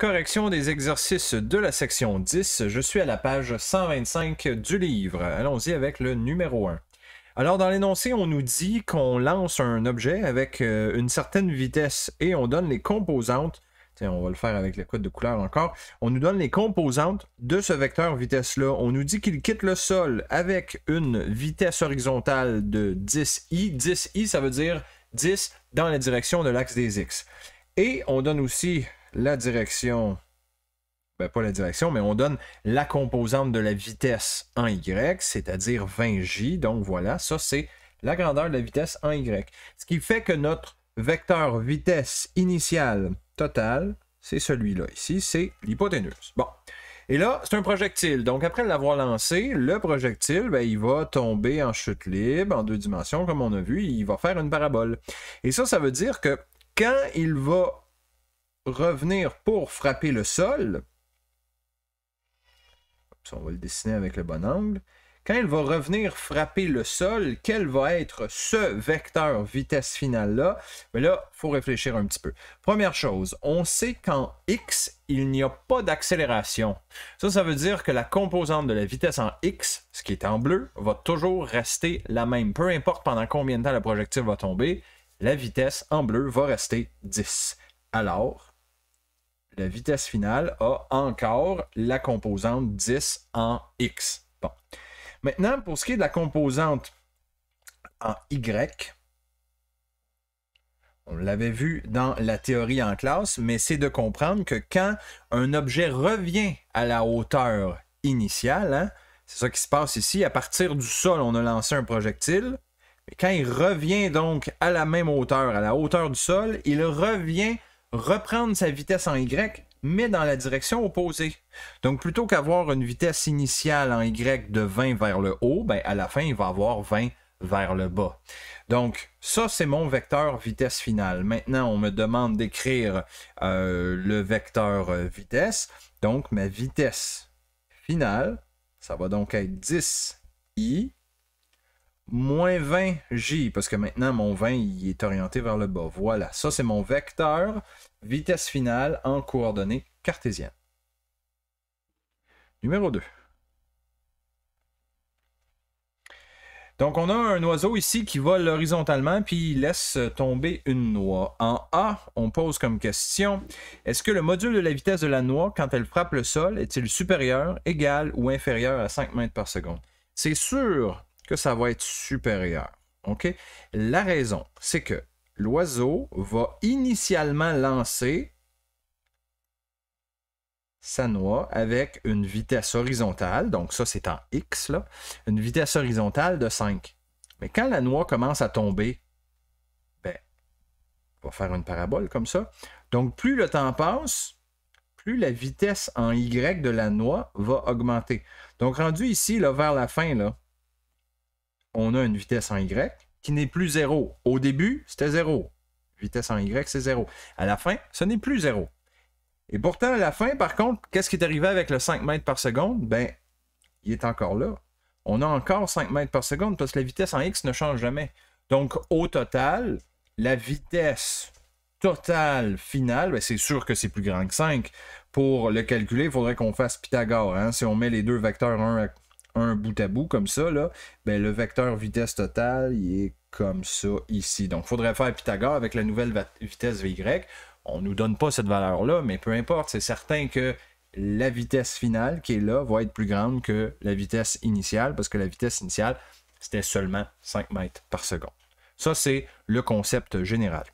Correction des exercices de la section 10. Je suis à la page 125 du livre. Allons-y avec le numéro 1. Alors, dans l'énoncé, on nous dit qu'on lance un objet avec euh, une certaine vitesse et on donne les composantes. Tiens, on va le faire avec les code de couleur encore. On nous donne les composantes de ce vecteur vitesse-là. On nous dit qu'il quitte le sol avec une vitesse horizontale de 10i. 10i, ça veut dire 10 dans la direction de l'axe des x. Et on donne aussi la direction, ben, pas la direction, mais on donne la composante de la vitesse en Y, c'est-à-dire 20J. Donc voilà, ça c'est la grandeur de la vitesse en Y. Ce qui fait que notre vecteur vitesse initiale totale, c'est celui-là ici, c'est l'hypoténuse. Bon. Et là, c'est un projectile. Donc, après l'avoir lancé, le projectile, ben, il va tomber en chute libre, en deux dimensions, comme on a vu. Il va faire une parabole. Et ça, ça veut dire que quand il va revenir pour frapper le sol, on va le dessiner avec le bon angle, quand il va revenir frapper le sol, quel va être ce vecteur vitesse finale-là? Mais là, il faut réfléchir un petit peu. Première chose, on sait qu'en X, il n'y a pas d'accélération. Ça, ça veut dire que la composante de la vitesse en X, ce qui est en bleu, va toujours rester la même. Peu importe pendant combien de temps la projectile va tomber, la vitesse en bleu va rester 10. Alors, la vitesse finale a encore la composante 10 en X. Maintenant, pour ce qui est de la composante en Y, on l'avait vu dans la théorie en classe, mais c'est de comprendre que quand un objet revient à la hauteur initiale, hein, c'est ça qui se passe ici, à partir du sol, on a lancé un projectile, mais quand il revient donc à la même hauteur, à la hauteur du sol, il revient reprendre sa vitesse en Y, mais dans la direction opposée. Donc plutôt qu'avoir une vitesse initiale en Y de 20 vers le haut, ben, à la fin, il va avoir 20 vers le bas. Donc, ça, c'est mon vecteur vitesse finale. Maintenant, on me demande d'écrire euh, le vecteur euh, vitesse. Donc, ma vitesse finale, ça va donc être 10i moins 20J, parce que maintenant mon 20 il est orienté vers le bas. Voilà, ça c'est mon vecteur, vitesse finale en coordonnées cartésiennes. Numéro 2. Donc on a un oiseau ici qui vole horizontalement puis il laisse tomber une noix. En A, on pose comme question, est-ce que le module de la vitesse de la noix quand elle frappe le sol est-il supérieur, égal ou inférieur à 5 mètres par seconde? C'est sûr que ça va être supérieur. OK? La raison, c'est que l'oiseau va initialement lancer sa noix avec une vitesse horizontale, donc ça c'est en X, là, une vitesse horizontale de 5. Mais quand la noix commence à tomber, ben, on va faire une parabole comme ça. Donc plus le temps passe, plus la vitesse en Y de la noix va augmenter. Donc rendu ici, là, vers la fin, là, on a une vitesse en Y qui n'est plus zéro. Au début, c'était zéro. Vitesse en Y, c'est zéro. À la fin, ce n'est plus zéro. Et pourtant, à la fin, par contre, qu'est-ce qui est arrivé avec le 5 mètres par seconde? Ben, il est encore là. On a encore 5 mètres par seconde parce que la vitesse en X ne change jamais. Donc, au total, la vitesse totale finale, ben, c'est sûr que c'est plus grand que 5. Pour le calculer, il faudrait qu'on fasse Pythagore. Hein. Si on met les deux vecteurs un un bout à bout comme ça, ben, le vecteur vitesse totale, est comme ça ici. Donc, il faudrait faire Pythagore avec la nouvelle vitesse Vy. On ne nous donne pas cette valeur-là, mais peu importe, c'est certain que la vitesse finale qui est là va être plus grande que la vitesse initiale, parce que la vitesse initiale, c'était seulement 5 mètres par seconde. Ça, c'est le concept général.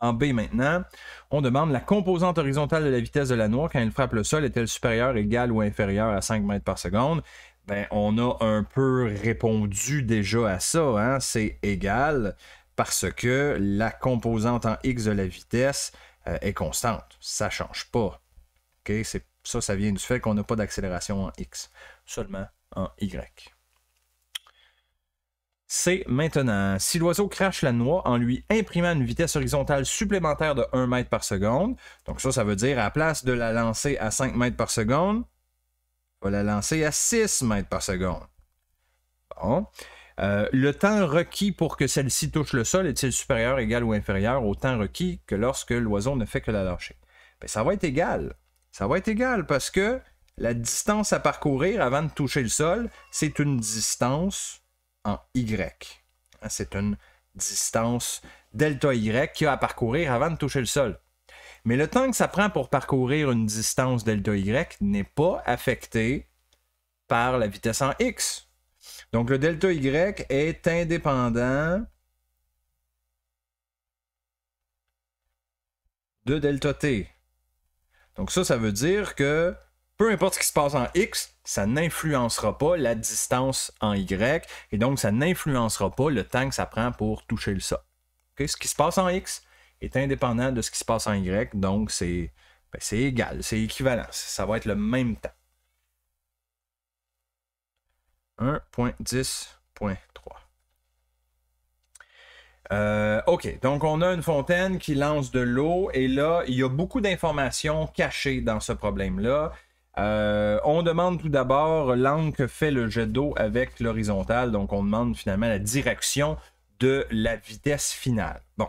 En B maintenant, on demande la composante horizontale de la vitesse de la noix quand elle frappe le sol est-elle supérieure, égale ou inférieure à 5 mètres par seconde? Ben, on a un peu répondu déjà à ça. Hein. C'est égal parce que la composante en x de la vitesse euh, est constante. Ça ne change pas. Ça, ça vient du fait qu'on n'a pas d'accélération en x, seulement en y c'est maintenant. Si l'oiseau crache la noix en lui imprimant une vitesse horizontale supplémentaire de 1 mètre par seconde, donc ça, ça veut dire à la place de la lancer à 5 mètres par seconde, on va la lancer à 6 mètres par seconde. Bon. Euh, le temps requis pour que celle-ci touche le sol est-il supérieur, égal ou inférieur au temps requis que lorsque l'oiseau ne fait que la lâcher? Ben, ça va être égal. Ça va être égal parce que la distance à parcourir avant de toucher le sol, c'est une distance en Y. Hein, c'est une distance delta Y qu'il y a à parcourir avant de toucher le sol. Mais le temps que ça prend pour parcourir une distance delta Y n'est pas affecté par la vitesse en X. Donc le delta Y est indépendant de delta T. Donc ça, ça veut dire que peu importe ce qui se passe en X, ça n'influencera pas la distance en Y, et donc ça n'influencera pas le temps que ça prend pour toucher le sol. Ce qui se passe en X est indépendant de ce qui se passe en Y, donc c'est ben, égal, c'est équivalent, ça va être le même temps. 1.10.3. Euh, OK, donc on a une fontaine qui lance de l'eau et là, il y a beaucoup d'informations cachées dans ce problème-là. Euh, on demande tout d'abord l'angle que fait le jet d'eau avec l'horizontale, donc on demande finalement la direction de la vitesse finale. Bon,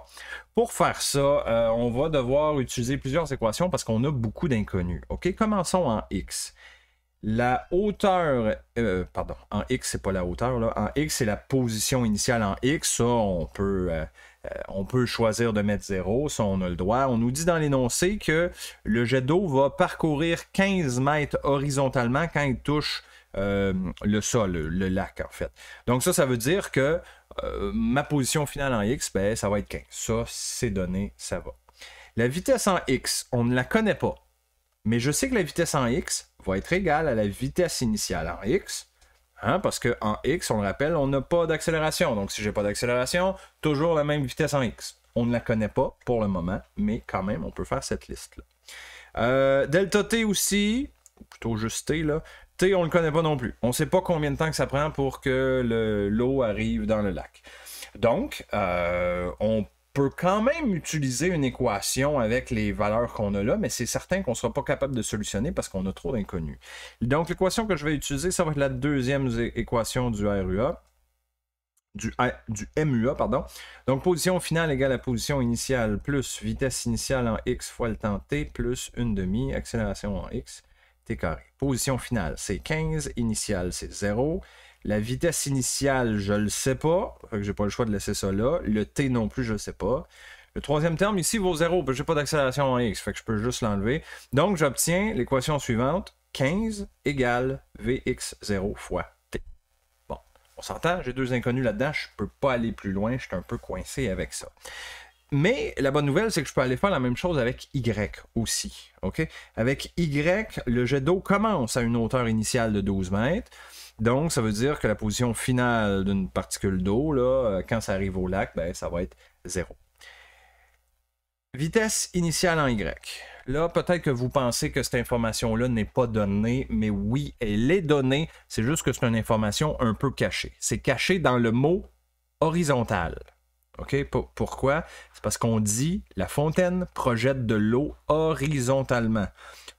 pour faire ça, euh, on va devoir utiliser plusieurs équations parce qu'on a beaucoup d'inconnus. OK, commençons en x. La hauteur, euh, pardon, en x, c'est pas la hauteur, en x, c'est la position initiale en x. Ça, on peut euh, on peut choisir de mettre 0, ça on a le droit. On nous dit dans l'énoncé que le jet d'eau va parcourir 15 mètres horizontalement quand il touche euh, le sol, le, lac en fait. Donc ça, ça veut dire que euh, ma position finale en X, ben, ça va être 15. Ça, c'est donné, ça va. La vitesse en X, on ne la connaît pas. Mais je sais que la vitesse en X va être égale à la vitesse initiale en X Hein, parce qu'en X, on le rappelle, on n'a pas d'accélération. Donc si j'ai pas d'accélération, toujours la même vitesse en X. On ne la connaît pas pour le moment, mais quand même, on peut faire cette liste-là. Euh, delta T aussi, plutôt juste T, là. T, on ne le connaît pas non plus. On ne sait pas combien de temps que ça prend pour que l'eau arrive dans le lac. Donc, euh, on on peut quand même utiliser une équation avec les valeurs qu'on a là, mais c'est certain qu'on ne sera pas capable de solutionner parce qu'on a trop d'inconnus. Donc l'équation que je vais utiliser, ça va être la deuxième équation du RUA. Du, du, MUA, pardon. Donc, position finale égale à position initiale plus vitesse initiale en x fois le temps t plus une demi, accélération en x, t carré. Position finale, c'est 15, initiale, c'est 0, la vitesse initiale, je le sais pas. Fait que j'ai pas le choix de laisser ça là. Le T non plus, je le sais pas. Le troisième terme ici vaut 0, n'ai pas d'accélération en x, fait que je peux juste l'enlever. Donc j'obtiens l'équation suivante, 15 égale vx0 fois t. Bon, on s'entend, j'ai deux inconnus là-dedans, je peux pas aller plus loin, je suis un peu coincé avec ça. Mais la bonne nouvelle, c'est que je peux aller faire la même chose avec Y aussi. ok Avec Y, le jet d'eau commence à une hauteur initiale de 12 mètres. Donc, ça veut dire que la position finale d'une particule d'eau, là, euh, quand ça arrive au lac, ben, ça va être zéro. Vitesse initiale en Y. Là, peut-être que vous pensez que cette information-là n'est pas donnée, mais oui, elle est donnée. C'est juste que c'est une information un peu cachée. C'est caché dans le mot horizontal. OK? pourquoi? C'est parce qu'on dit la fontaine projette de l'eau horizontalement.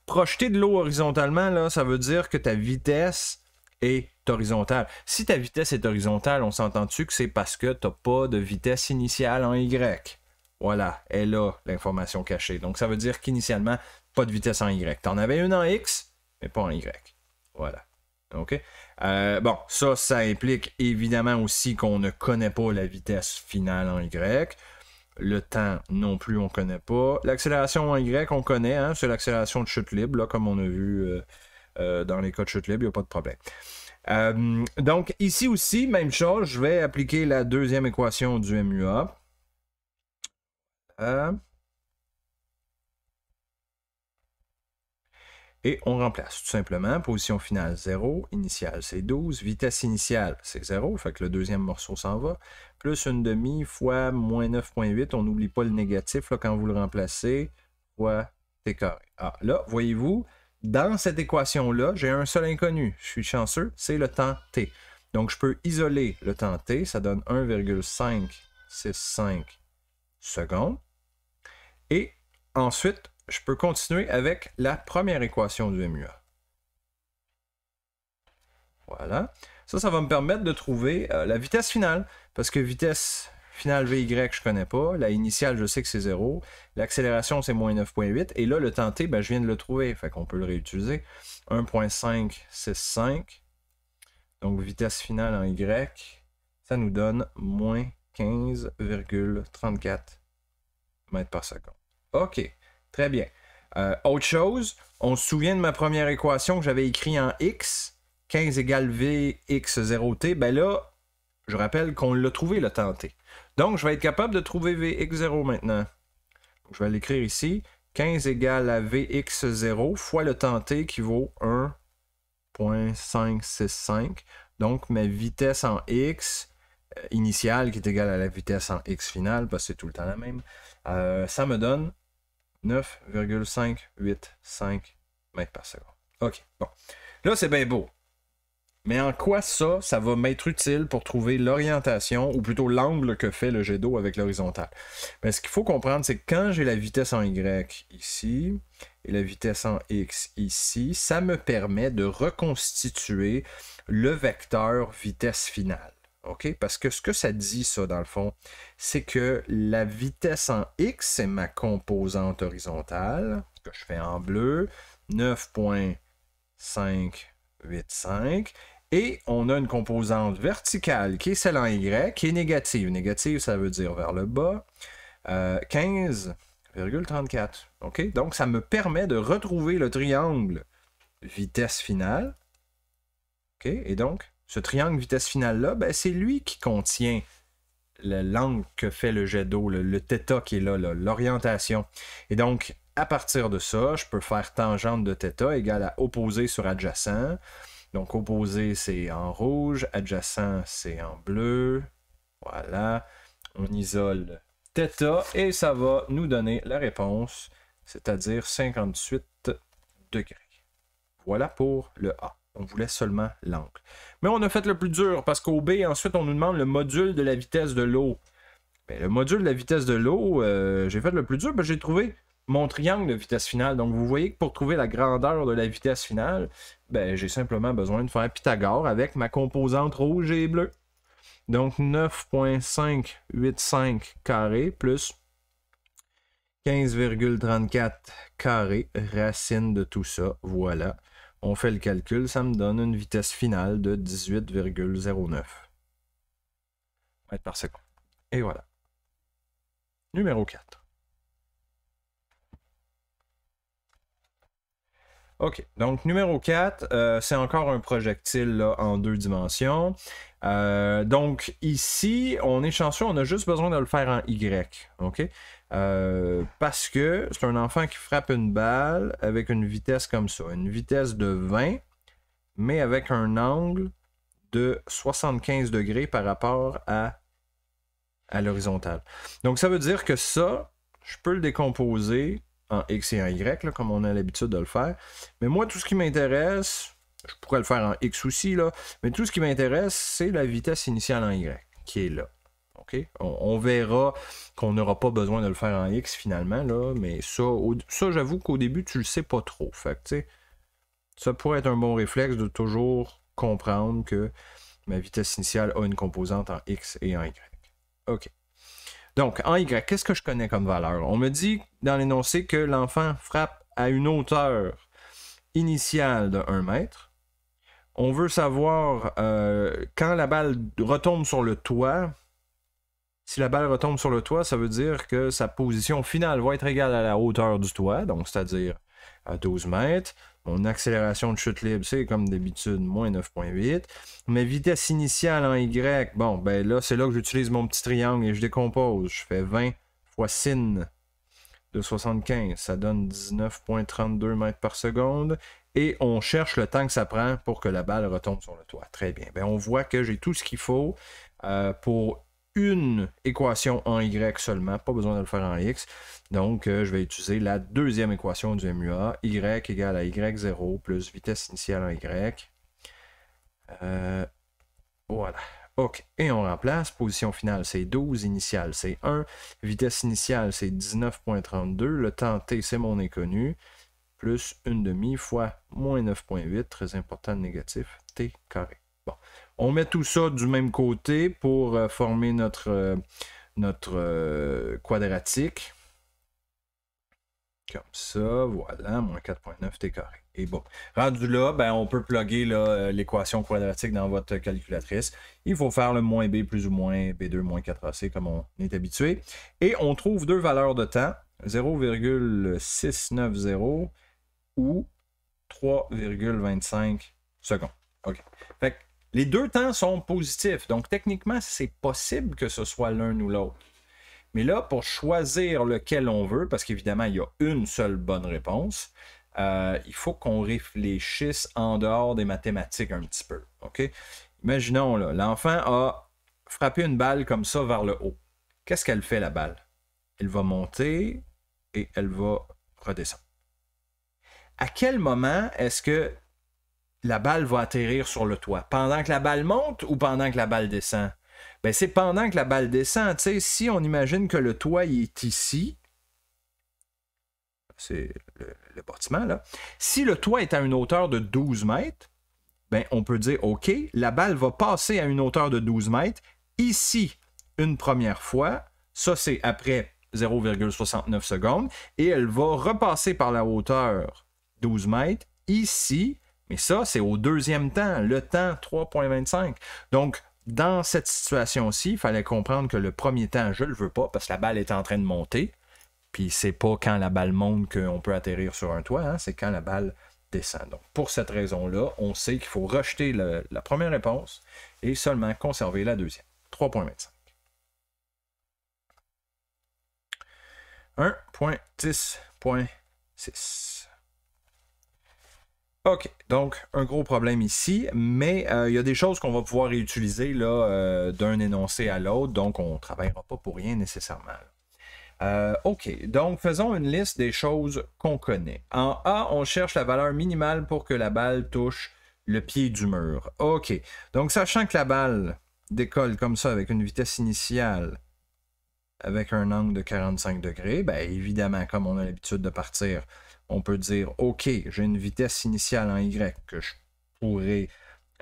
Projeter de l'eau horizontalement, là, ça veut dire que ta vitesse est horizontale. Si ta vitesse est horizontale, on s'entend-tu que c'est parce que tu n'as pas de vitesse initiale en Y. Voilà, elle a l'information cachée. Donc ça veut dire qu'initialement, pas de vitesse en Y. Tu en avais une en X, mais pas en Y. Voilà. OK? Euh, bon, ça, ça implique évidemment aussi qu'on ne connaît pas la vitesse finale en Y. Le temps non plus, on ne connaît pas. L'accélération en Y, on connaît. Hein? C'est l'accélération de chute libre, là, comme on a vu euh, euh, dans les cas de chute libre, il n'y a pas de problème. Euh, donc ici aussi, même chose, je vais appliquer la deuxième équation du MUA. Euh, et on remplace tout simplement. Position finale 0, initiale c'est 12, vitesse initiale c'est 0, fait que le deuxième morceau s'en va. Plus une demi fois moins 9.8, on n'oublie pas le négatif quand vous le remplacez, fois t carré. Ah là, voyez-vous, dans cette équation-là, j'ai un seul inconnu. Je suis chanceux, c'est le temps t. Donc, je peux isoler le temps t. Ça donne 1,565 secondes. Et ensuite, je peux continuer avec la première équation du MUA. Voilà. Ça, ça va me permettre de trouver euh, la vitesse finale. Parce que vitesse Finale VY, je ne connais pas. La initiale, je sais que c'est 0. L'accélération, c'est moins 9.8. Et là, le temps T, ben, je viens de le trouver. Fait qu'on peut le réutiliser. 1.5, 5. Donc, vitesse finale en Y. Ça nous donne moins 15,34 mètres par seconde. OK. Très bien. Euh, autre chose, on se souvient de ma première équation que j'avais écrite en X. 15 égale Vx0t. Ben là, je rappelle qu'on l'a trouvé, le temps T. Donc, je vais être capable de trouver Vx0 maintenant. Je vais l'écrire ici. 15 égale à Vx0 fois le temps T qui vaut 1.565. Donc, ma vitesse en X euh, initiale qui est égale à la vitesse en X finale, parce que c'est tout le temps la même, euh, ça me donne 9,585 mètres par seconde. OK, bon. Là, c'est bien beau. Mais en quoi ça, ça va m'être utile pour trouver l'orientation, ou plutôt l'angle que fait le jet d'eau avec l'horizontale? Mais ben, ce qu'il faut comprendre, c'est que quand j'ai la vitesse en Y ici, et la vitesse en X ici, ça me permet de reconstituer le vecteur vitesse finale. OK? Parce que ce que ça dit, ça, dans le fond, c'est que la vitesse en X, c'est ma composante horizontale, que je fais en bleu, 9.585, et on a une composante verticale qui est celle en Y, qui est négative. Négative, ça veut dire vers le bas. 15,34. Euh, OK? Donc, ça me permet de retrouver le triangle vitesse finale. Et donc, ce triangle vitesse finale-là, ben, c'est lui qui contient l'angle que fait le jet d'eau, le, le θ qui est là, l'orientation. Et donc, à partir de ça, je peux faire tangente de θ égale à opposé sur adjacent. Donc opposé, c'est en rouge, adjacent, c'est en bleu. Voilà, on isole θ et ça va nous donner la réponse, c'est-à-dire 58 degrés. Voilà pour le A. On voulait seulement l'angle. Mais on a fait le plus dur parce qu'au B, ensuite, on nous demande le module de la vitesse de l'eau. Ben, le module de la vitesse de l'eau, euh, j'ai fait le plus dur, parce ben, que j'ai trouvé mon triangle de vitesse finale. Donc, vous voyez que pour trouver la grandeur de la vitesse finale, ben, j'ai simplement besoin de faire Pythagore avec ma composante rouge et bleue. Donc 9.585 carré plus 15,34 carré racine de tout ça. Voilà. On fait le calcul, ça me donne une vitesse finale de 18,09 mètres par seconde. Et voilà. Numéro 4. Ok, donc numéro 4, euh, c'est encore un projectile en deux dimensions. Euh, donc ici, on est chanceux, on a juste besoin de le faire en Y. Ok, euh, parce que c'est un enfant qui frappe une balle avec une vitesse comme ça, une vitesse de 20, mais avec un angle de 75 degrés par rapport à l'horizontale. Donc ça veut dire que ça, je peux le décomposer en X et en Y, comme on a l'habitude de le faire. Mais moi, tout ce qui m'intéresse, je pourrais le faire en X aussi, là, mais tout ce qui m'intéresse, c'est la vitesse initiale en Y, qui est là. On, verra qu'on n'aura pas besoin de le faire en X finalement, là, mais ça, ça j'avoue qu'au début, tu ne le sais pas trop. Fait ça pourrait être un bon réflexe de toujours comprendre que ma vitesse initiale a une composante en X et en Y. OK. Donc, en Y, qu'est-ce que je connais comme valeur? On me dit dans l'énoncé que l'enfant frappe à une hauteur initiale de 1 mètre. On veut savoir euh, quand la balle retombe sur le toit. Si la balle retombe sur le toit, ça veut dire que sa position finale va être égale à la hauteur du toit, donc c'est-à-dire à 12 mètres. Mon accélération de chute libre, c'est comme d'habitude, moins 9.8. Mais vitesse initiale en Y, bon, ben là, c'est là que j'utilise mon petit triangle et je décompose. Je fais 20 fois sin de 75. Ça donne 19.32 mètres par seconde. Et on cherche le temps que ça prend pour que la balle retombe sur le toit. Très bien. Ben, on voit que j'ai tout ce qu'il faut euh, pour une équation en Y seulement, pas besoin de le faire en X. Donc, euh, je vais utiliser la deuxième équation du MUA, Y égale à Y0 plus vitesse initiale en Y. Euh, voilà. OK. Et on remplace. Position finale, c'est 12. Initiale, c'est 1. Vitesse initiale, c'est 19.32. Le temps T, c'est mon inconnu. Plus une demi fois moins 9.8. Très important, négatif. T carré. On met tout ça du même côté pour euh, former notre, euh, notre euh, quadratique. Comme ça, voilà, moins 4.9 t carré. Et bon, rendu là, ben, on peut plugger l'équation quadratique dans votre calculatrice. Il faut faire le moins b plus ou moins b2 moins 4ac comme on est habitué. Et on trouve deux valeurs de temps, 0,690 ou 3,25 secondes. OK. Fait que les deux temps sont positifs, donc techniquement, c'est possible que ce soit l'un ou l'autre. Mais là, pour choisir lequel on veut, parce qu'évidemment, il y a une seule bonne réponse, euh, il faut qu'on réfléchisse en dehors des mathématiques un petit peu. OK? Imaginons, l'enfant a frappé une balle comme ça vers le haut. Qu'est-ce qu'elle fait, la balle? Elle va monter et elle va redescendre. À quel moment est-ce que la balle va atterrir sur le toit. Pendant que la balle monte ou pendant que la balle descend? Ben, c'est pendant que la balle descend. si on imagine que le toit est ici, c'est le, bâtiment, Si le toit est à une hauteur de 12 mètres, ben, on peut dire OK, la balle va passer à une hauteur de 12 mètres. Ici, une première fois, ça c'est après 0,69 secondes, et elle va repasser par la hauteur 12 mètres ici mais ça, c'est au deuxième temps, le temps 3.25. Donc, dans cette situation-ci, il fallait comprendre que le premier temps, je ne le veux pas parce que la balle est en train de monter. Puis c'est pas quand la balle monte qu'on peut atterrir sur un toit, hein, c'est quand la balle descend. Donc pour cette raison-là, on sait qu'il faut rejeter la première réponse et seulement conserver la deuxième. 3.25. 1.10.6. OK, donc un gros problème ici, mais euh, il y a des choses qu'on va pouvoir réutiliser euh, d'un énoncé à l'autre, donc on ne travaillera pas pour rien nécessairement. Euh, OK, donc faisons une liste des choses qu'on connaît. En A, on cherche la valeur minimale pour que la balle touche le pied du mur. OK, donc sachant que la balle décolle comme ça avec une vitesse initiale, avec un angle de 45 degrés, ben évidemment, comme on a l'habitude de partir, on peut dire, OK, j'ai une vitesse initiale en Y que je pourrais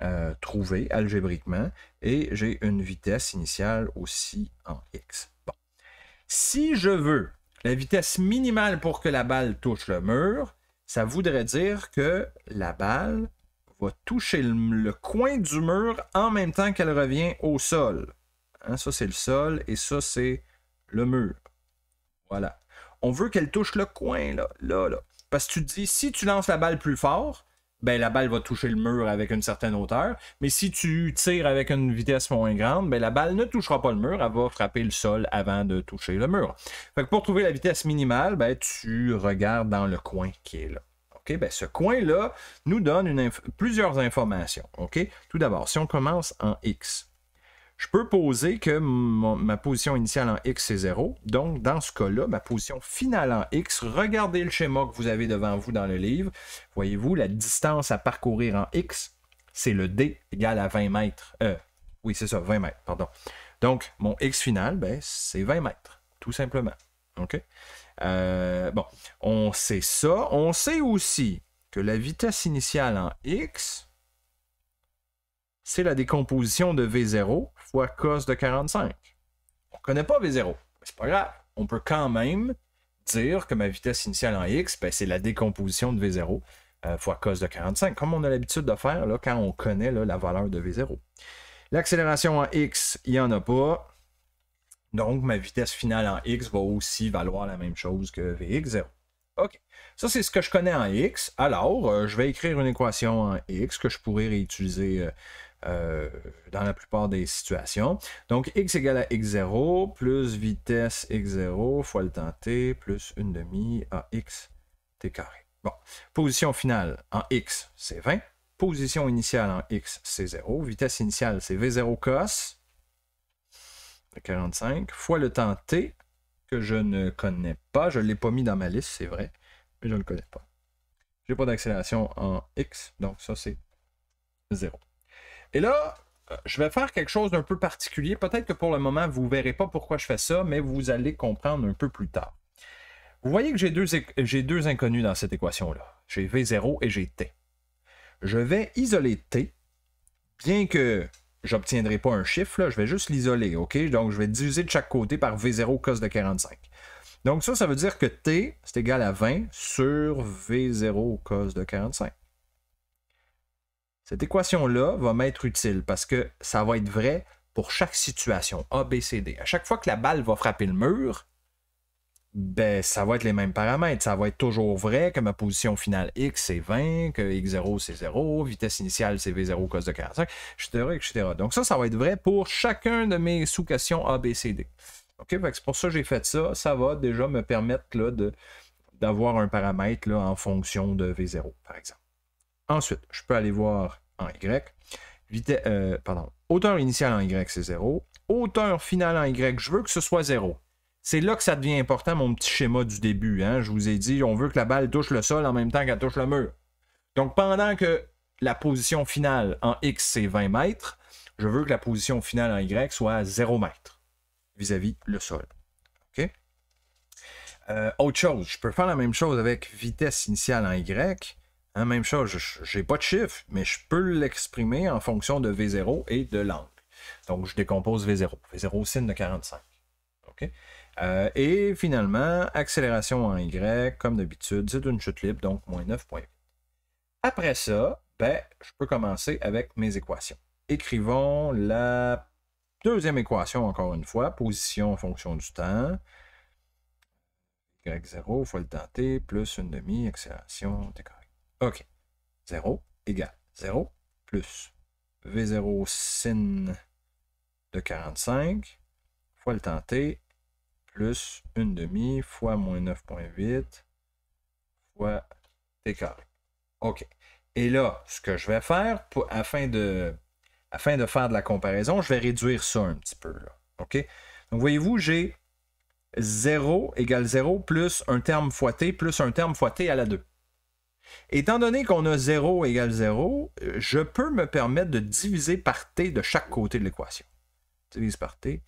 euh, trouver algébriquement, et j'ai une vitesse initiale aussi en X. Si je veux la vitesse minimale pour que la balle touche le mur, ça voudrait dire que la balle va toucher le, coin du mur en même temps qu'elle revient au sol. Hein, ça, c'est le sol et ça, c'est le mur. Voilà. On veut qu'elle touche le coin, là, là, là. Parce que tu te dis, si tu lances la balle plus fort, ben la balle va toucher le mur avec une certaine hauteur. Mais si tu tires avec une vitesse moins grande, ben la balle ne touchera pas le mur, elle va frapper le sol avant de toucher le mur. pour trouver la vitesse minimale, ben, tu regardes dans le coin qui est là. Ben, ce coin-là nous donne plusieurs informations. Tout d'abord, si on commence en X, je peux poser que ma position initiale en X c'est 0. Donc, dans ce cas-là, ma position finale en X, regardez le schéma que vous avez devant vous dans le livre. Voyez-vous, la distance à parcourir en X, c'est le D égal à 20 mètres. Euh, oui, c'est ça, 20 mètres, pardon. Donc, mon X final, ben, c'est 20 mètres, tout simplement. OK? Euh, bon, on sait ça. On sait aussi que la vitesse initiale en X, c'est la décomposition de V0 fois cos de 45. On ne connaît pas V0, mais c'est pas grave. On peut quand même dire que ma vitesse initiale en x, ben, c'est la décomposition de V0 euh, fois cos de 45, comme on a l'habitude de faire là, quand on connaît la valeur de V0. L'accélération en x, il n'y en a pas. Donc, ma vitesse finale en x va aussi valoir la même chose que Vx0. OK. Ça, c'est ce que je connais en x. Alors, euh, je vais écrire une équation en x que je pourrais réutiliser euh, euh, dans la plupart des situations. Donc x égale à x0 plus vitesse x0 fois le temps t plus une demi à x t carré. Bon, position finale en x, c'est 20. Position initiale en x, c'est 0. Vitesse initiale, c'est v0 cos 45 fois le temps t que je ne connais pas. Je ne l'ai pas mis dans ma liste, c'est vrai, mais je ne le connais pas. je n'ai pas d'accélération en x, donc ça c'est 0. Et là, je vais faire quelque chose d'un peu particulier. Peut-être que pour le moment, vous ne verrez pas pourquoi je fais ça, mais vous allez comprendre un peu plus tard. Vous voyez que j'ai deux, inconnus dans cette équation-là. J'ai V0 et j'ai T. Je vais isoler T, bien que j'obtiendrai pas un chiffre, je vais juste l'isoler, OK? Donc, je vais diviser de chaque côté par V0 cos de 45. Donc, ça, ça veut dire que T, c'est égal à 20 sur V0 cos de 45. Cette équation-là va m'être utile parce que ça va être vrai pour chaque situation, A, B, C, D. À chaque fois que la balle va frapper le mur, ben, ça va être les mêmes paramètres. Ça va être toujours vrai que ma position finale X c'est 20, que X0 c'est 0, vitesse initiale c'est V0 cos de 45, etc., Donc ça, ça va être vrai pour chacun de mes sous-questions A, B, C, D. c'est pour ça que j'ai fait ça. Ça va déjà me permettre d'avoir un paramètre là, en fonction de V0, par exemple. Ensuite, je peux aller voir en Y. Euh, pardon. Hauteur initiale en Y, c'est 0. Hauteur finale en Y, je veux que ce soit 0. C'est là que ça devient important, mon petit schéma du début. Hein. Je vous ai dit, on veut que la balle touche le sol en même temps qu'elle touche le mur. Donc, pendant que la position finale en X, c'est 20 mètres, je veux que la position finale en Y soit 0 mètres vis-à-vis le sol. OK? Euh, autre chose, je peux faire la même chose avec vitesse initiale en Y. Hein, même chose, je n'ai pas de chiffre, mais je peux l'exprimer en fonction de V0 et de l'angle. Donc, je décompose V0. V0 signe de 45. Euh, et finalement, accélération en Y, comme d'habitude, c'est une chute libre, donc moins 9.8. Après ça, ben, je peux commencer avec mes équations. Écrivons la deuxième équation, encore une fois, position en fonction du temps. Y0 fois le temps t, plus une demi, accélération, d'accord. OK. 0 égale 0 plus V0 sin de 45 fois le temps t plus 1 demi fois moins 9.8 fois t OK. Et là, ce que je vais faire pour, afin, de, afin de faire de la comparaison, je vais réduire ça un petit peu. OK? Donc, voyez-vous, j'ai 0 égale 0 plus un terme fois t plus un terme fois t à la 2. Étant donné qu'on a 0 égale 0, je peux me permettre de diviser par t de chaque côté de l'équation. Divise par t,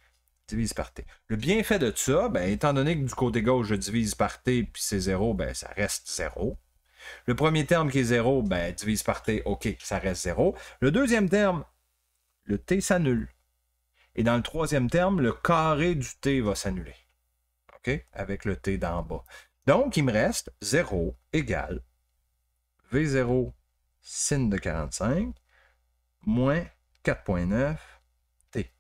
divise par t. Le bienfait de ça, ben, étant donné que du côté gauche, je divise par t, puis c'est 0, ben, ça reste 0. Le premier terme qui est 0, ben, divise par t, OK, ça reste 0. Le deuxième terme, le t s'annule. Et dans le troisième terme, le carré du t va s'annuler. OK? Avec le t d'en bas. Donc, il me reste 0 égale V0 sin de 45 moins 4.9 T.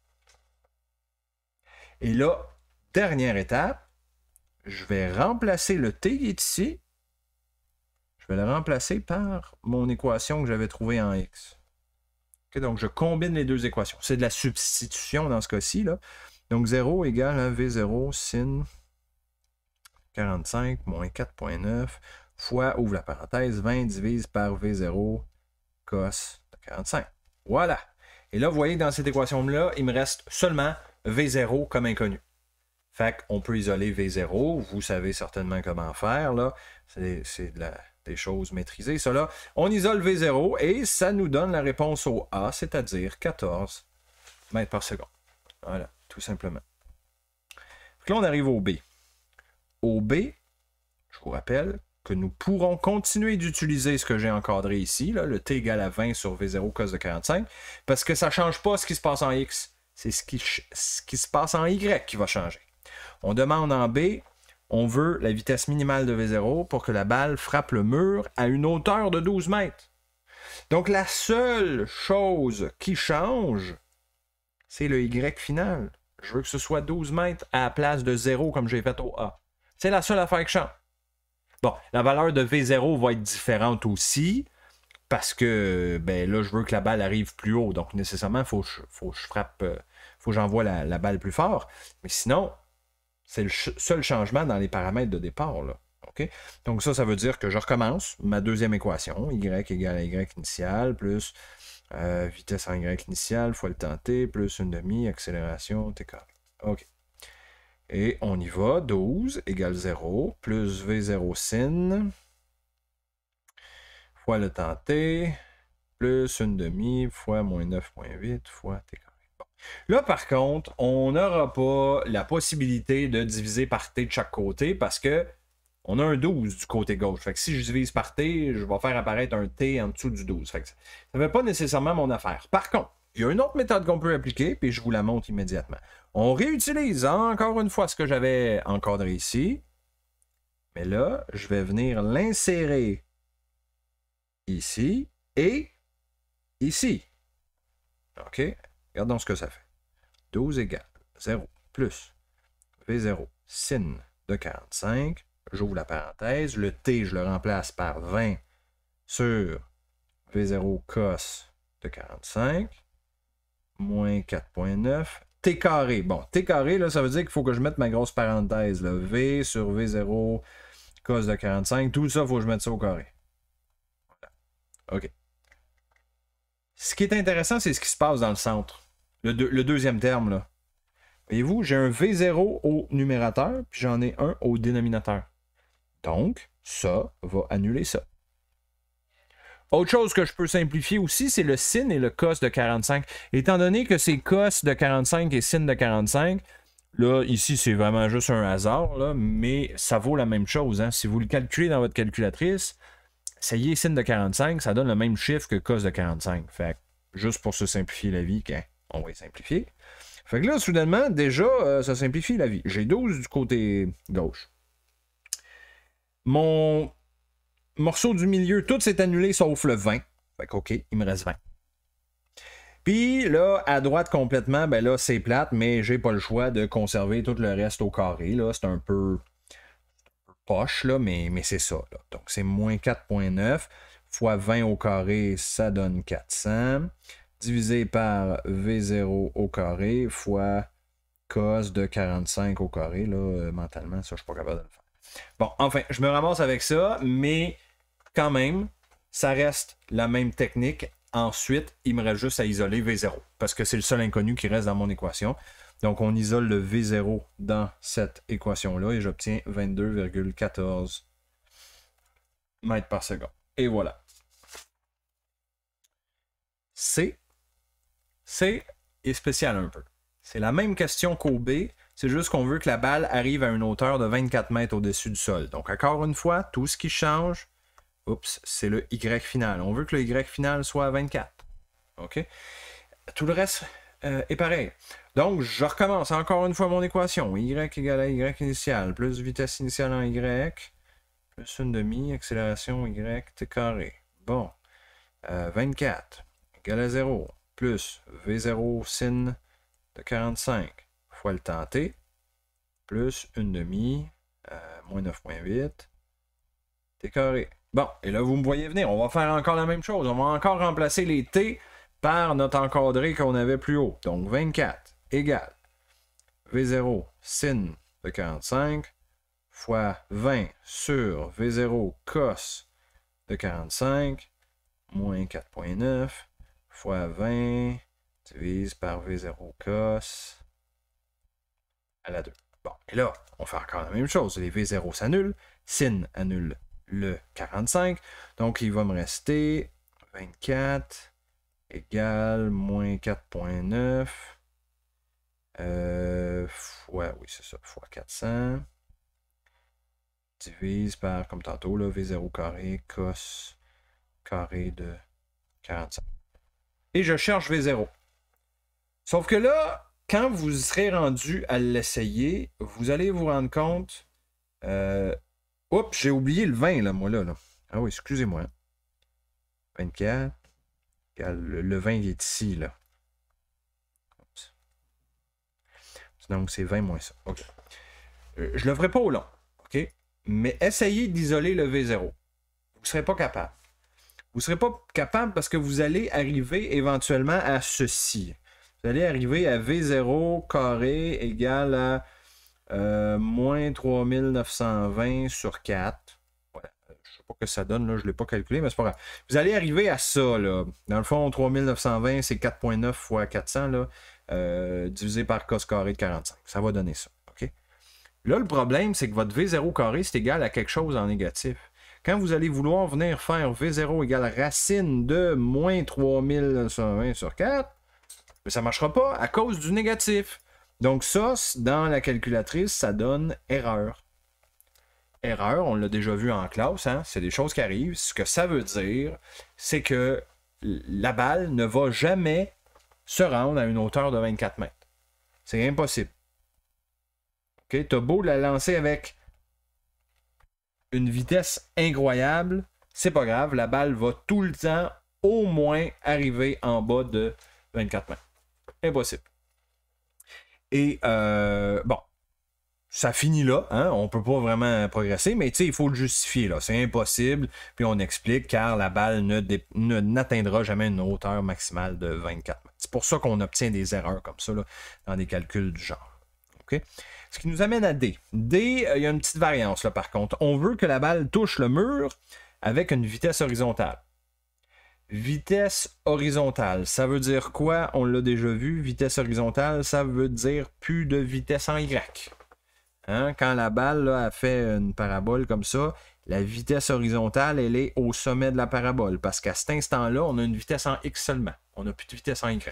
Et là, dernière étape, je vais remplacer le T qui est ici. Je vais le remplacer par mon équation que j'avais trouvée en X. donc, je combine les deux équations. C'est de la substitution dans ce cas-ci. Donc, 0 égale à V0 sin 45 moins 4.9 fois, ouvre la parenthèse, 20 divise par V0 cos 45. Voilà. Et là, vous voyez dans cette équation-là, il me reste seulement V0 comme inconnu. Fait qu'on peut isoler V0. Vous savez certainement comment faire, là. C'est des choses maîtrisées, cela. On isole V0 et ça nous donne la réponse au A, c'est-à-dire 14 mètres par seconde. Voilà, tout simplement. là, on arrive au B. Au B, je vous rappelle que nous pourrons continuer d'utiliser ce que j'ai encadré ici, le t égale à 20 sur V0 cos de 45, parce que ça ne change pas ce qui se passe en X. C'est ce qui, ce qui se passe en Y qui va changer. On demande en B, on veut la vitesse minimale de V0 pour que la balle frappe le mur à une hauteur de 12 mètres. Donc la seule chose qui change, c'est le Y final. Je veux que ce soit 12 mètres à la place de 0 comme j'ai fait au A. C'est la seule affaire qui change. Bon, la valeur de V0 va être différente aussi parce que ben là, je veux que la balle arrive plus haut. Donc, nécessairement, il faut, que je frappe, euh, faut j'envoie la, balle plus fort. Mais sinon, c'est le seul changement dans les paramètres de départ. Donc, ça, ça veut dire que je recommence ma deuxième équation, y égale à y initial, plus euh, vitesse en y initiale fois le temps t, plus une demi, accélération, tk. OK. Et on y va. 12 égale 0 plus V0 sin fois le temps t plus une demi fois moins 9 8 fois t Là, par contre, on n'aura pas la possibilité de diviser par t de chaque côté parce que on a un 12 du côté gauche. Fait que si je divise par t, je vais faire apparaître un t en dessous du 12. ça ne fait pas nécessairement mon affaire. Par contre, il y a une autre méthode qu'on peut appliquer, puis je vous la montre immédiatement. On réutilise encore une fois ce que j'avais encadré ici. Mais là, je vais venir l'insérer ici et ici. OK? Regardons ce que ça fait. 12 égale 0 plus V0 sin de 45. J'ouvre la parenthèse. Le T, je le remplace par 20 sur V0 cos de 45 moins 4.9. T carré. Bon, T carré, là, ça veut dire qu'il faut que je mette ma grosse parenthèse. Là. V sur V0, cos de 45. Tout ça, il faut que je mette ça au carré. OK. Ce qui est intéressant, c'est ce qui se passe dans le centre. Le, deuxième terme, là. Voyez-vous, j'ai un V0 au numérateur, puis j'en ai un au dénominateur. Donc, ça va annuler ça. Autre chose que je peux simplifier aussi, c'est le sin et le cos de 45. Étant donné que c'est cos de 45 et sin de 45, là, ici, c'est vraiment juste un hasard, là, mais ça vaut la même chose. Hein. Si vous le calculez dans votre calculatrice, ça y est, sin de 45, ça donne le même chiffre que cos de 45. Fait juste pour se simplifier la vie, on va y simplifier. Fait que là, soudainement, déjà, euh, ça simplifie la vie. J'ai 12 du côté gauche. Mon morceau du milieu, tout s'est annulé sauf le 20. Fait OK, il me reste 20. Puis là, à droite complètement, ben là, c'est plate, mais j'ai pas le choix de conserver tout le reste au carré. Là. C'est un peu poche, là, mais, mais c'est ça. Donc, c'est moins 4.9 fois 20 au carré, ça donne 400. Divisé par V0 au carré fois cos de 45 au carré. Là, euh, mentalement, ça, je suis pas capable de le faire. Bon, enfin, je me ramasse avec ça, mais quand même, ça reste la même technique. Ensuite, il me reste juste à isoler V0 parce que c'est le seul inconnu qui reste dans mon équation. Donc, on isole le V0 dans cette équation-là et j'obtiens 22,14 mètres par seconde. Et voilà. C, C est spécial un peu. C'est la même question qu'au B, c'est juste qu'on veut que la balle arrive à une hauteur de 24 mètres au-dessus du sol. Donc, encore une fois, tout ce qui change, Oups, c'est le Y final. On veut que le Y final soit 24. OK? Tout le reste euh, est pareil. Donc, je recommence encore une fois mon équation. Y égale à Y initial, plus vitesse initiale en Y, plus une demi, accélération Y, T carré. Bon. 24 euh, égale à 0, plus V0 sin de 45 fois le temps T, plus une demi, euh, moins 9, T carré. Bon, et là, vous me voyez venir. On va faire encore la même chose. On va encore remplacer les T par notre encadré qu'on avait plus haut. Donc, 24 égale V0 sin de 45 fois 20 sur V0 cos de 45 moins 4.9 fois 20 divise par V0 cos à la 2. Bon, et là, on fait encore la même chose. Les V0 s'annulent, sin annule le 45. Donc, il va me rester 24 égale moins 4.9 euh, fois, oui, c'est ça, fois 400 divise par, comme tantôt, là, V0 carré cos carré de 45. Et je cherche V0. Sauf que là, quand vous serez rendu à l'essayer, vous allez vous rendre compte euh, Oups, j'ai oublié le 20, là, moi, là. là. Ah oui, excusez-moi. 24. Le 20 est ici, là. Oups. Donc, c'est 20 moins ça. OK. Euh, je le ferai pas au long. OK? Mais essayez d'isoler le V0. Vous ne serez pas capable. Vous ne serez pas capable parce que vous allez arriver éventuellement à ceci. Vous allez arriver à V0 carré égal à euh, moins 3920 sur 4. Je ne sais pas ce que ça donne, je ne l'ai pas calculé, mais c'est pas grave. Vous allez arriver à ça. Dans le fond, 3920, c'est 4.9 fois 400, euh, divisé par cos carré de 45. Ça va donner ça. Là, le problème, c'est que votre V0 carré, c'est égal à quelque chose en négatif. Quand vous allez vouloir venir faire V0 égale racine de moins 3920 sur 4, mais ben, ça ne marchera pas à cause du négatif. Donc ça, dans la calculatrice, ça donne erreur. Erreur, on l'a déjà vu en classe, hein, c'est des choses qui arrivent. Ce que ça veut dire, c'est que la balle ne va jamais se rendre à une hauteur de 24 mètres. C'est impossible. Tu as beau la lancer avec une vitesse incroyable, c'est pas grave, la balle va tout le temps au moins arriver en bas de 24 mètres. Impossible. Et euh, bon, ça finit là, hein? on peut pas vraiment progresser, mais il faut le justifier, là. c'est impossible, puis on explique, car la balle ne, n'atteindra jamais une hauteur maximale de 24 mètres. C'est pour ça qu'on obtient des erreurs comme ça dans des calculs du genre. Ce qui nous amène à D. D, euh, il y a une petite variance là, par contre. On veut que la balle touche le mur avec une vitesse horizontale. Vitesse horizontale, ça veut dire quoi On l'a déjà vu. Vitesse horizontale, ça veut dire plus de vitesse en Y. Hein? Quand la balle a fait une parabole comme ça, la vitesse horizontale, elle est au sommet de la parabole. Parce qu'à cet instant-là, on a une vitesse en X seulement. On n'a plus de vitesse en Y.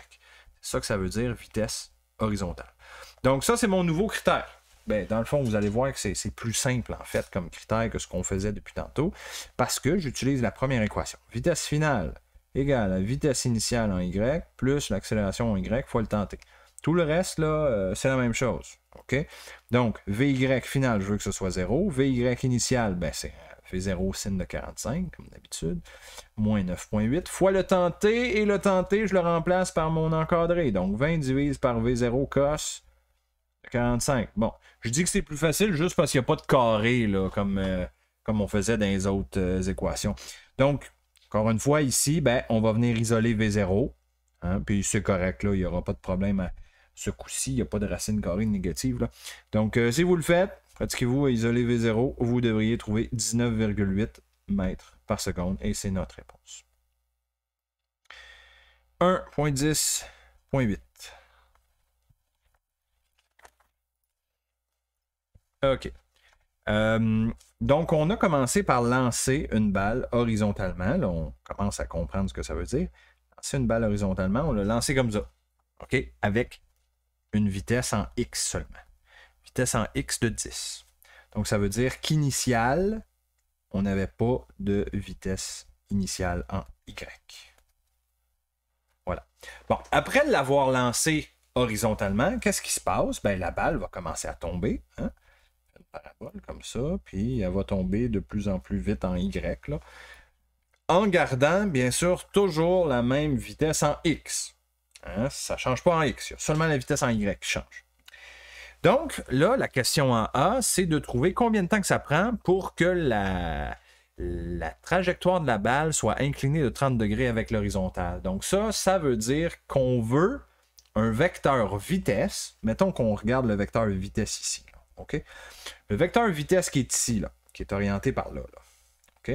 C'est ça que ça veut dire, vitesse horizontale. Donc ça, c'est mon nouveau critère. Ben, dans le fond, vous allez voir que c'est plus simple en fait comme critère que ce qu'on faisait depuis tantôt, parce que j'utilise la première équation. Vitesse finale Égal à vitesse initiale en Y plus l'accélération en Y fois le temps T. Tout le reste, là, euh, c'est la même chose. OK? Donc, VY final, je veux que ce soit 0. VY initial, ben, c'est euh, V0 sin de 45, comme d'habitude, moins 9.8, fois le temps T, et le temps T, je le remplace par mon encadré. Donc, 20 divise par V0 cos 45. Bon, je dis que c'est plus facile juste parce qu'il n'y a pas de carré, là, comme, euh, comme on faisait dans les autres équations. Donc, encore une fois, ici, ben, on va venir isoler V0. Hein, puis c'est correct, là, il n'y aura pas de problème à ce coup-ci. Il n'y a pas de racine carrée négative. Donc, euh, si vous le faites, pratiquez-vous à isoler V0. Vous devriez trouver 19,8 mètres par seconde. Et c'est notre réponse. 1.10.8. OK. Euh, donc, on a commencé par lancer une balle horizontalement. Là, on commence à comprendre ce que ça veut dire. Lancer une balle horizontalement, on l'a lancé comme ça. OK? Avec une vitesse en X seulement. Vitesse en X de 10. Donc, ça veut dire qu'initial, on n'avait pas de vitesse initiale en Y. Voilà. Bon, après l'avoir lancé horizontalement, qu'est-ce qui se passe? Ben, la balle va commencer à tomber. Hein? parabole comme ça, puis elle va tomber de plus en plus vite en Y. en gardant, bien sûr, toujours la même vitesse en X. Hein. ça ne change pas en X, il y a seulement la vitesse en Y qui change. Donc, là, la question en A, c'est de trouver combien de temps que ça prend pour que la, la trajectoire de la balle soit inclinée de 30 degrés avec l'horizontale. Donc ça, ça veut dire qu'on veut un vecteur vitesse. Mettons qu'on regarde le vecteur vitesse ici. OK? Le vecteur vitesse qui est ici, qui est orienté par là, OK?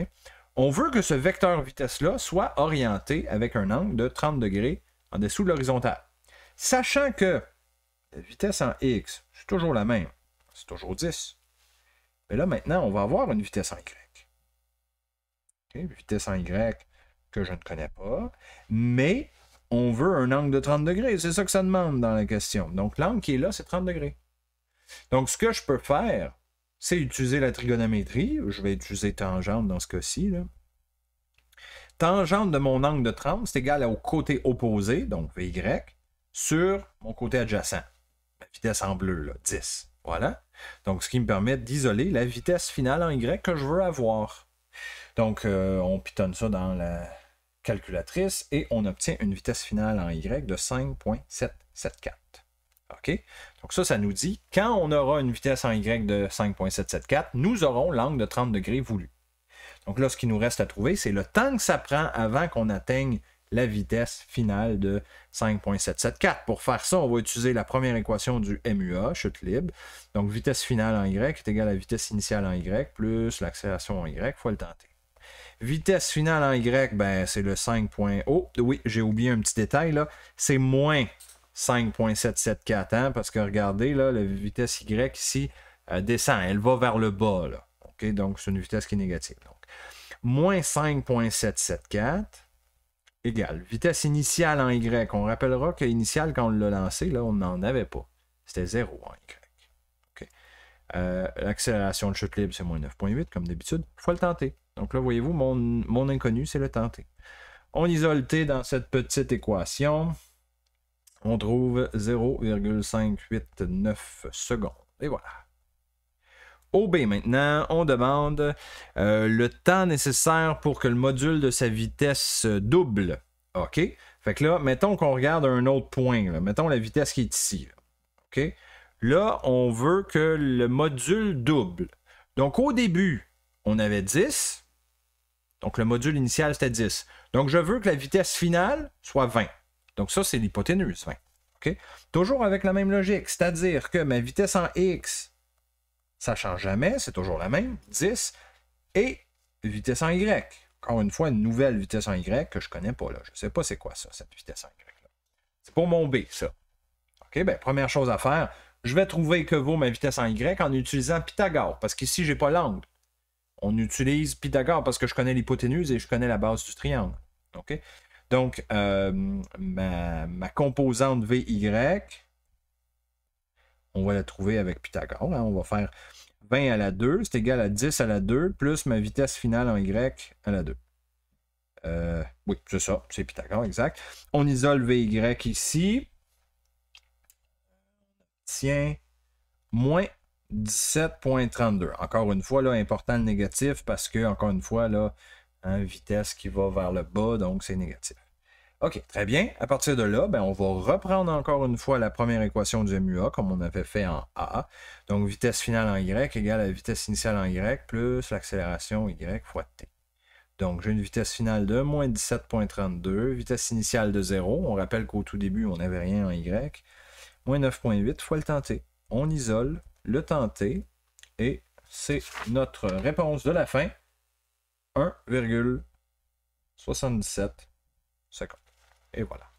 On veut que ce vecteur vitesse-là soit orienté avec un angle de 30 degrés en dessous de l'horizontale. Sachant que la vitesse en X, c'est toujours la même, c'est toujours 10. Mais là, maintenant, on va avoir une vitesse en Y. vitesse en Y que je ne connais pas, mais on veut un angle de 30 degrés. C'est ça que ça demande dans la question. Donc, l'angle qui est là, c'est 30 degrés. Donc, ce que je peux faire, c'est utiliser la trigonométrie. Je vais utiliser tangente dans ce cas-ci. Tangente de mon angle de 30, c'est égal au côté opposé, donc VY, sur mon côté adjacent. La vitesse en bleu, 10. Voilà. Donc, ce qui me permet d'isoler la vitesse finale en Y que je veux avoir. Donc, euh, on pitonne ça dans la calculatrice et on obtient une vitesse finale en Y de 5.774. OK? Donc ça, ça nous dit, quand on aura une vitesse en Y de 5.774, nous aurons l'angle de 30 degrés voulu. Donc là, ce qui nous reste à trouver, c'est le temps que ça prend avant qu'on atteigne la vitesse finale de 5.774. Pour faire ça, on va utiliser la première équation du MUA, chute libre. Donc vitesse finale en Y est égale à vitesse initiale en Y plus l'accélération en Y fois le temps T. Vitesse finale en Y, ben, c'est le 5.0. Oui, j'ai oublié un petit détail là. C'est moins 5.774 hein, parce que regardez, là, la vitesse Y ici euh, descend, elle va vers le bas. Donc, c'est une vitesse qui est négative. Donc, moins 5.774 égale vitesse initiale en Y. On rappellera que initiale, quand on l'a lancé, là, on n'en avait pas. C'était 0 en Y. Euh, l'accélération de chute libre, c'est moins 9.8, comme d'habitude. Il faut le tenter. Donc là, voyez-vous, mon, mon inconnu, c'est le tenter. On isole T dans cette petite équation on trouve 0,589 secondes. Et voilà. Au B maintenant, on demande euh, le temps nécessaire pour que le module de sa vitesse double. OK? Fait que là, mettons qu'on regarde un autre point. Mettons la vitesse qui est ici. OK? Là, on veut que le module double. Donc au début, on avait 10. Donc le module initial, c'était 10. Donc je veux que la vitesse finale soit 20. Donc ça, c'est l'hypoténuse. Toujours avec la même logique, c'est-à-dire que ma vitesse en X, ça ne change jamais, c'est toujours la même, 10, et vitesse en Y. Encore une fois, une nouvelle vitesse en Y que je ne connais pas. Là. Je ne sais pas c'est quoi ça, cette vitesse en Y. C'est pour mon B, ça. OK, ben, première chose à faire, je vais trouver que vaut ma vitesse en Y en utilisant Pythagore, parce qu'ici, je n'ai pas l'angle. On utilise Pythagore parce que je connais l'hypoténuse et je connais la base du triangle. OK? Donc, euh, ma, composante VY, on va la trouver avec Pythagore. Hein. on va faire 20 à la 2, c'est égal à 10 à la 2, plus ma vitesse finale en Y à la 2. Euh, oui, c'est ça, c'est Pythagore, exact. On isole VY ici. Tiens, moins 17.32. Encore une fois, là, important le négatif parce que, encore une fois, là, vitesse qui va vers le bas, donc c'est négatif. OK, très bien. À partir de là, ben, on va reprendre encore une fois la première équation du MUA, comme on avait fait en A. Donc, vitesse finale en Y égale à vitesse initiale en Y plus l'accélération Y fois T. Donc, j'ai une vitesse finale de moins 17.32, vitesse initiale de 0. On rappelle qu'au tout début, on n'avait rien en Y. Moins 9.8 fois le temps T. On isole le temps T et c'est notre réponse de la fin. 1,77 Et voilà.